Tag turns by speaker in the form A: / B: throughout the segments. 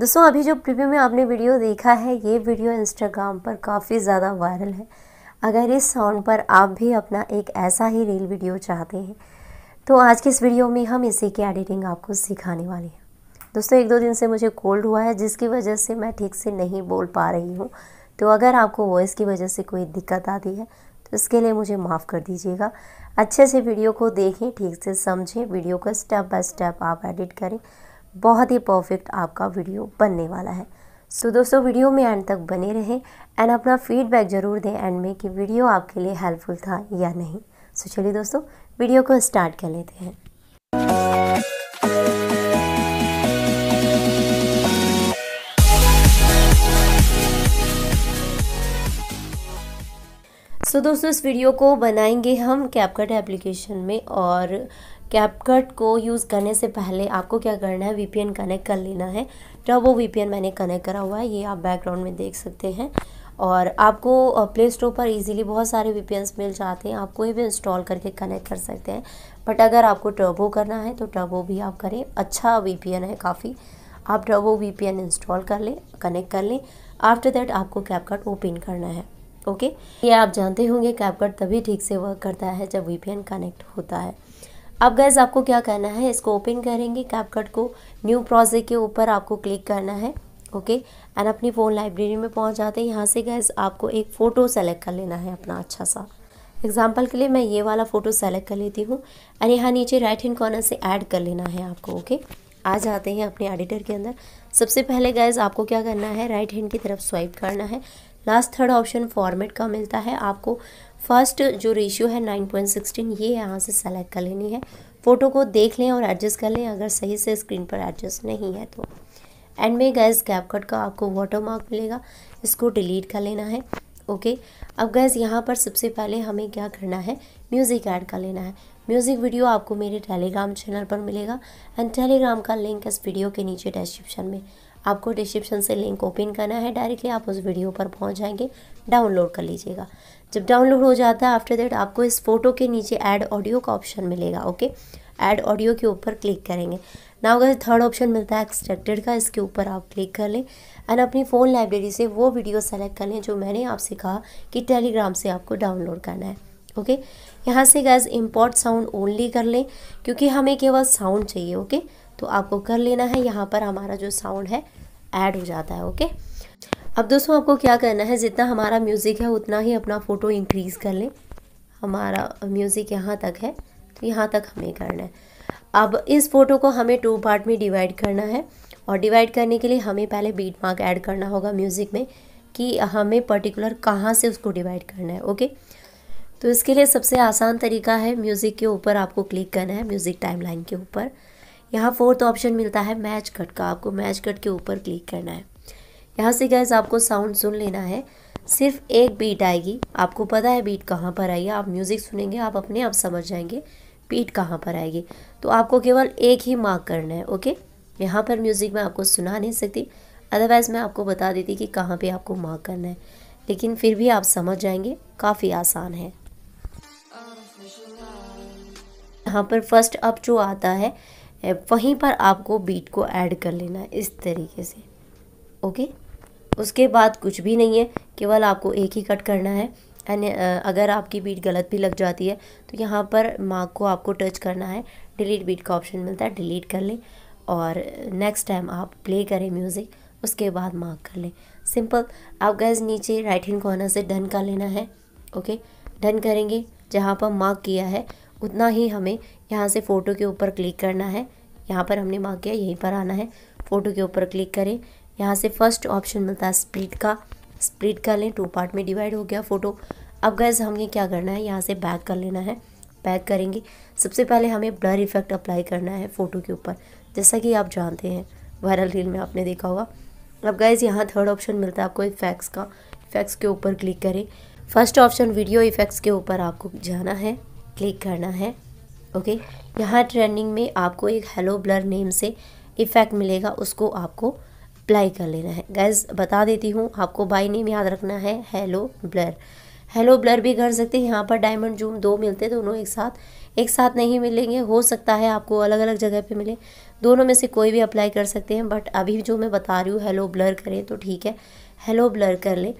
A: दोस्तों अभी जो प्रीव्यू में आपने वीडियो देखा है ये वीडियो इंस्टाग्राम पर काफ़ी ज़्यादा वायरल है अगर इस साउंड पर आप भी अपना एक ऐसा ही रील वीडियो चाहते हैं तो आज के इस वीडियो में हम इसी की एडिटिंग आपको सिखाने वाले हैं दोस्तों एक दो दिन से मुझे कोल्ड हुआ है जिसकी वजह से मैं ठीक से नहीं बोल पा रही हूँ तो अगर आपको वॉइस की वजह से कोई दिक्कत आती है इसके लिए मुझे माफ़ कर दीजिएगा अच्छे से वीडियो को देखें ठीक से समझें वीडियो को स्टेप बाय स्टेप आप एडिट करें बहुत ही परफेक्ट आपका वीडियो बनने वाला है सो so, दोस्तों वीडियो में एंड तक बने रहें एंड अपना फीडबैक ज़रूर दें एंड में कि वीडियो आपके लिए हेल्पफुल था या नहीं सो so, चलिए दोस्तों वीडियो को स्टार्ट कर लेते हैं सो so, दोस्तों इस वीडियो को बनाएंगे हम कैपकट एप्लीकेशन में और कैपकट को यूज़ करने से पहले आपको क्या करना है वीपीएन कनेक्ट कर लेना है तो वो वीपीएन मैंने कनेक्ट करा हुआ है ये आप बैकग्राउंड में देख सकते हैं और आपको प्ले स्टोर पर इजीली बहुत सारे वी मिल जाते हैं आप कोई भी इंस्टॉल करके कनेक्ट कर सकते हैं बट अगर आपको टर्बो करना है तो टर्बो भी आप करें अच्छा वी है काफ़ी आप टर्बो वी इंस्टॉल कर लें कनेक्ट कर लें आफ्टर दैट आपको कैपकट ओपन करना है ओके ये आप जानते होंगे कैपकट तभी ठीक से वर्क करता है जब वी कनेक्ट होता है अब गैस आपको क्या करना है इसको ओपन करेंगे कैपकट को न्यू प्रोजेक्ट के ऊपर आपको क्लिक करना है ओके एंड अपनी फ़ोन लाइब्रेरी में पहुंच जाते हैं यहाँ से गैस आपको एक फ़ोटो सेलेक्ट कर लेना है अपना अच्छा सा एग्जाम्पल के लिए मैं ये वाला फ़ोटो सेलेक्ट कर लेती हूँ एंड यहाँ नीचे राइट हैंड कॉर्नर से ऐड कर लेना है आपको ओके okay? आ जाते हैं अपने एडिटर के अंदर सबसे पहले गैस आपको क्या करना है राइट हैंड की तरफ स्वाइप करना है लास्ट थर्ड ऑप्शन फॉर्मेट का मिलता है आपको फर्स्ट जो रेशियो है 9.16 ये यहाँ से सेलेक्ट कर लेनी है फ़ोटो को देख लें और एडजस्ट कर लें अगर सही से स्क्रीन पर एडजस्ट नहीं है तो एंड में गैस गैप कट का आपको वाटर मार्क मिलेगा इसको डिलीट कर लेना है ओके अब गैस यहाँ पर सबसे पहले हमें क्या करना है म्यूज़िक ऐड कर लेना है म्यूज़िक वीडियो आपको मेरे टेलीग्राम चैनल पर मिलेगा एंड टेलीग्राम का लिंक इस वीडियो के नीचे डिस्क्रिप्शन में आपको डिस्क्रिप्शन से लिंक ओपन करना है डायरेक्टली आप उस वीडियो पर पहुंच जाएंगे डाउनलोड कर लीजिएगा जब डाउनलोड हो जाता है आफ्टर दैट आपको इस फोटो के नीचे ऐड ऑडियो का ऑप्शन मिलेगा ओके ऐड ऑडियो के ऊपर क्लिक करेंगे ना अगर थर्ड ऑप्शन मिलता है एक्सट्रैक्टेड का इसके ऊपर आप क्लिक कर लें एंड अपनी फ़ोन लाइब्रेरी से वो वीडियो सेलेक्ट कर लें जो मैंने आपसे कहा कि टेलीग्राम से आपको डाउनलोड करना है ओके okay? यहाँ से गैस इम्पोर्ट साउंड ओनली कर लें क्योंकि हमें केवल साउंड चाहिए ओके okay? तो आपको कर लेना है यहाँ पर हमारा जो साउंड है ऐड हो जाता है ओके अब दोस्तों आपको क्या करना है जितना हमारा म्यूज़िक है उतना ही अपना फ़ोटो इंक्रीज़ कर लें हमारा म्यूज़िक यहाँ तक है तो यहाँ तक हमें करना है अब इस फ़ोटो को हमें टू पार्ट में डिवाइड करना है और डिवाइड करने के लिए हमें पहले बीट मार्क ऐड करना होगा म्यूज़िक में कि हमें पर्टिकुलर कहाँ से उसको डिवाइड करना है ओके तो इसके लिए सबसे आसान तरीका है म्यूज़िक के ऊपर आपको क्लिक करना है म्यूज़िक टाइमलाइन के ऊपर यहाँ फोर्थ ऑप्शन मिलता है मैच कट का आपको मैच कट के ऊपर क्लिक करना है यहाँ से गैस आपको साउंड सुन लेना है सिर्फ एक बीट आएगी आपको पता है बीट कहाँ पर आएगी आप म्यूज़िक सुनेंगे आप अपने आप समझ जाएंगे बीट कहाँ पर आएगी तो आपको केवल एक ही मार्क करना है ओके यहाँ पर म्यूज़िक मैं आपको सुना नहीं सकती अदरवाइज़ मैं आपको बता देती कि कहाँ पे आपको मार्क करना है लेकिन फिर भी आप समझ जाएंगे काफ़ी आसान है यहाँ पर फर्स्ट अप जो आता है वहीं पर आपको बीट को ऐड कर लेना है इस तरीके से ओके उसके बाद कुछ भी नहीं है केवल आपको एक ही कट करना है एंड अगर आपकी बीट गलत भी लग जाती है तो यहाँ पर मार्क को आपको टच करना है डिलीट बीट का ऑप्शन मिलता है डिलीट कर लें और नेक्स्ट टाइम आप प्ले करें म्यूज़िक उसके बाद मार्क कर लें सिंपल आप गैस नीचे राइट हैंड कॉर्नर से डन कर लेना है ओके डन करेंगे जहाँ पर मार्क किया है उतना ही हमें यहाँ से फ़ोटो के ऊपर क्लिक करना है यहाँ पर हमने मांग किया यहीं पर आना है फ़ोटो के ऊपर क्लिक करें यहाँ से फर्स्ट ऑप्शन मिलता है स्प्लिट का स्प्लिट कर लें टू पार्ट में डिवाइड हो गया फ़ोटो अब गैस हमें क्या करना है यहाँ से बैक कर लेना है बैक करेंगे सबसे पहले हमें ब्लर इफेक्ट अप्लाई करना है फ़ोटो के ऊपर जैसा कि आप जानते हैं वायरल रील में आपने देखा होगा अब गैस यहाँ थर्ड ऑप्शन मिलता है आपको इफेक्ट्स का इफेक्ट्स के ऊपर क्लिक करें फर्स्ट ऑप्शन वीडियो इफेक्ट्स के ऊपर आपको जाना है क्लिक करना है ओके यहाँ ट्रेंडिंग में आपको एक हेलो ब्लर नेम से इफ़ेक्ट मिलेगा उसको आपको अप्लाई कर लेना है गैस बता देती हूँ आपको बाई नेम याद रखना है हेलो ब्लर हेलो ब्लर भी कर सकते हैं यहाँ पर डायमंड जूम दो मिलते हैं दोनों एक साथ एक साथ नहीं मिलेंगे हो सकता है आपको अलग अलग जगह पे मिले दोनों में से कोई भी अप्लाई कर सकते हैं बट अभी जो मैं बता रही हूँ हेलो ब्लर करें तो ठीक है हेलो ब्लर कर लें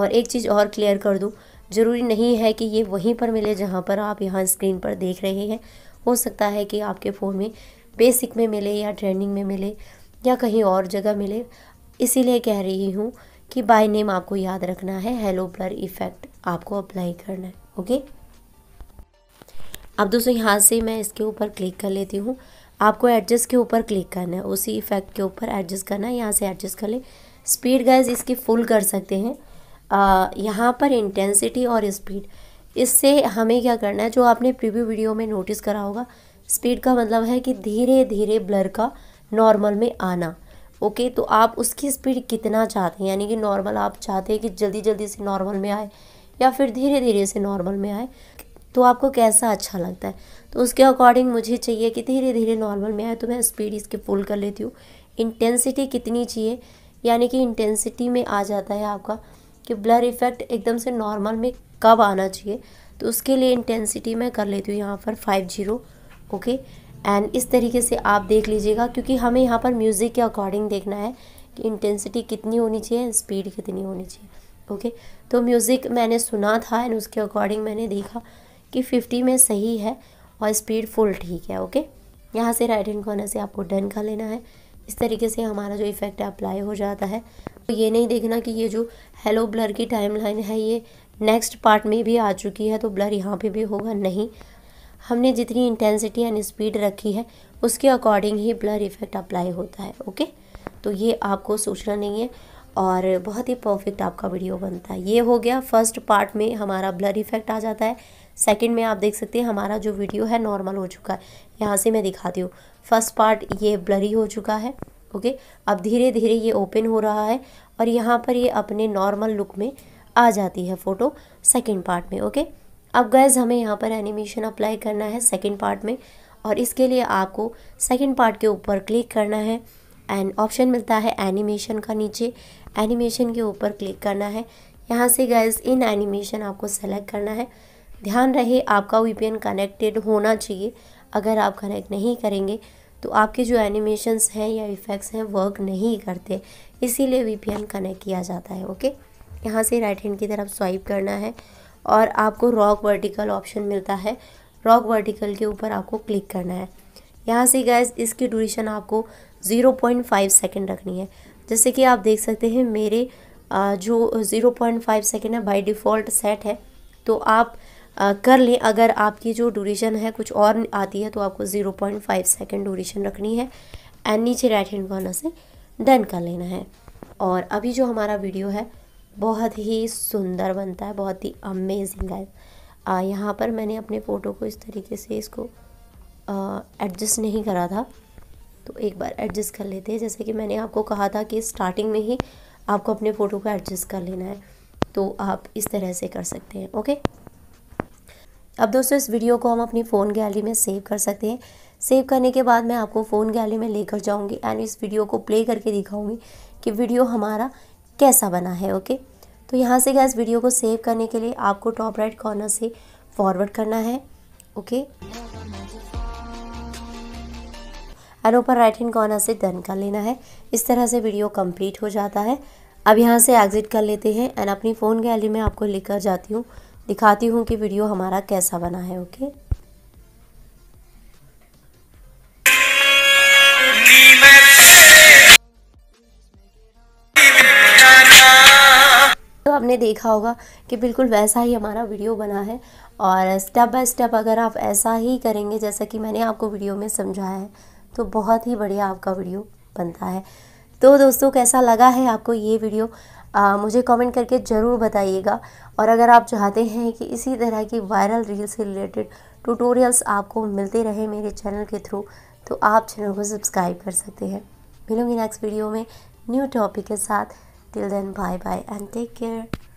A: और एक चीज़ और क्लियर कर दूँ ज़रूरी नहीं है कि ये वहीं पर मिले जहाँ पर आप यहाँ स्क्रीन पर देख रहे हैं हो सकता है कि आपके फ़ोन में बेसिक में मिले या ट्रेंडिंग में मिले या कहीं और जगह मिले इसीलिए कह रही हूँ कि बाय नेम आपको याद रखना है हेलो ब्लर इफ़ेक्ट आपको अप्लाई करना है ओके अब दोस्तों यहाँ से मैं इसके ऊपर क्लिक कर लेती हूँ आपको एडजस्ट के ऊपर क्लिक करना है उसी इफेक्ट के ऊपर एडजस्ट करना है यहाँ से एडजस्ट कर लें स्पीड गैस इसकी फुल कर सकते हैं यहाँ पर इंटेंसिटी और स्पीड इससे हमें क्या करना है जो आपने प्रीव्यू वीडियो में नोटिस करा होगा स्पीड का मतलब है कि धीरे धीरे ब्लर का नॉर्मल में आना ओके तो आप उसकी स्पीड कितना चाहते हैं यानी कि नॉर्मल आप चाहते हैं कि जल्दी जल्दी से नॉर्मल में आए या फिर धीरे धीरे से नॉर्मल में आए तो आपको कैसा अच्छा लगता है तो उसके अकॉर्डिंग मुझे चाहिए कि धीरे धीरे नॉर्मल में आए तो मैं स्पीड इसकी फुल कर लेती हूँ इंटेंसिटी कितनी चाहिए यानी कि इंटेंसिटी में आ जाता है आपका कि ब्लर इफ़ेक्ट एकदम से नॉर्मल में कब आना चाहिए तो उसके लिए इंटेंसिटी मैं कर लेती हूँ यहाँ पर फाइव जीरो ओके एंड इस तरीके से आप देख लीजिएगा क्योंकि हमें यहाँ पर म्यूज़िक के अकॉर्डिंग देखना है कि इंटेंसिटी कितनी होनी चाहिए एंड स्पीड कितनी होनी चाहिए ओके तो म्यूज़िक मैंने सुना था एंड उसके अकॉर्डिंग मैंने देखा कि फिफ्टी में सही है और स्पीड फुल ठीक है ओके यहाँ से राइट हैंड कॉर्नर से आपको डन कर लेना है इस तरीके से हमारा जो इफ़ेक्ट है अप्लाई हो जाता है तो ये नहीं देखना कि ये जो हेलो ब्लर की टाइमलाइन है ये नेक्स्ट पार्ट में भी आ चुकी है तो ब्लर यहाँ पे भी होगा नहीं हमने जितनी इंटेंसिटी एंड स्पीड रखी है उसके अकॉर्डिंग ही ब्लर इफ़ेक्ट अप्लाई होता है ओके तो ये आपको सोचना नहीं है और बहुत ही परफेक्ट आपका वीडियो बनता है ये हो गया फर्स्ट पार्ट में हमारा ब्लर इफेक्ट आ जाता है सेकंड में आप देख सकते हैं हमारा जो वीडियो है नॉर्मल हो चुका है यहाँ से मैं दिखाती हूँ फर्स्ट पार्ट ये ब्लरी हो चुका है ओके अब धीरे धीरे ये ओपन हो रहा है और यहाँ पर ये अपने नॉर्मल लुक में आ जाती है फ़ोटो सेकेंड पार्ट में ओके अब गैज़ हमें यहाँ पर एनिमेशन अप्लाई करना है सेकेंड पार्ट में और इसके लिए आपको सेकेंड पार्ट के ऊपर क्लिक करना है एंड ऑप्शन मिलता है एनिमेशन का नीचे एनिमेशन के ऊपर क्लिक करना है यहाँ से गैस इन एनिमेशन आपको सेलेक्ट करना है ध्यान रहे आपका वी कनेक्टेड होना चाहिए अगर आप कनेक्ट नहीं करेंगे तो आपके जो एनिमेशंस हैं या इफ़ेक्ट्स हैं वर्क नहीं करते इसीलिए वी कनेक्ट किया जाता है ओके यहाँ से राइट हैंड की तरफ स्वाइप करना है और आपको रॉक वर्टिकल ऑप्शन मिलता है रॉक वर्टिकल के ऊपर आपको क्लिक करना है यहाँ से गैस इसकी ड्यूरेशन आपको ज़ीरो पॉइंट फाइव सेकेंड रखनी है जैसे कि आप देख सकते हैं मेरे जो ज़ीरो पॉइंट फाइव सेकेंड है बाई डिफ़ॉल्ट सेट है तो आप कर लें अगर आपकी जो ड्यूरेशन है कुछ और आती है तो आपको zero point five second duration रखनी है एंड नीचे राइट हैंड कॉर्नर से डन कर लेना है और अभी जो हमारा वीडियो है बहुत ही सुंदर बनता है बहुत ही अमेजिंग है यहाँ पर मैंने अपने फ़ोटो को इस तरीके से इसको एडजस्ट नहीं करा था तो एक बार एडजस्ट कर लेते हैं जैसे कि मैंने आपको कहा था कि स्टार्टिंग में ही आपको अपने फ़ोटो को एडजस्ट कर लेना है तो आप इस तरह से कर सकते हैं ओके अब दोस्तों इस वीडियो को हम अपनी फ़ोन गैलरी में सेव कर सकते हैं सेव करने के बाद मैं आपको फ़ोन गैलरी में लेकर जाऊंगी एंड इस वीडियो को प्ले करके दिखाऊंगी कि वीडियो हमारा कैसा बना है ओके तो यहाँ से गैस वीडियो को सेव करने के लिए आपको टॉप राइट कॉर्नर से फॉरवर्ड करना है ओके एंड ऊपर राइट हैंड कॉर्नर से डन कर लेना है इस तरह से वीडियो कंप्लीट हो जाता है अब यहाँ से एग्ज़िट कर लेते हैं एंड अपनी फ़ोन गैलरी में आपको लेकर जाती हूँ दिखाती हूँ कि वीडियो हमारा कैसा बना है ओके तो आपने देखा होगा कि बिल्कुल वैसा ही हमारा वीडियो बना है और स्टेप बाय स्टेप अगर आप ऐसा ही करेंगे जैसा कि मैंने आपको वीडियो में समझाया है तो बहुत ही बढ़िया आपका वीडियो बनता है तो दोस्तों कैसा लगा है आपको ये वीडियो आ, मुझे कमेंट करके ज़रूर बताइएगा और अगर आप चाहते हैं कि इसी तरह की वायरल रील से रिलेटेड ट्यूटोरियल्स आपको मिलते रहे मेरे चैनल के थ्रू तो आप चैनल को सब्सक्राइब कर सकते हैं मिलूंगी नेक्स्ट वीडियो में न्यू टॉपिक के साथ till then bye bye and take care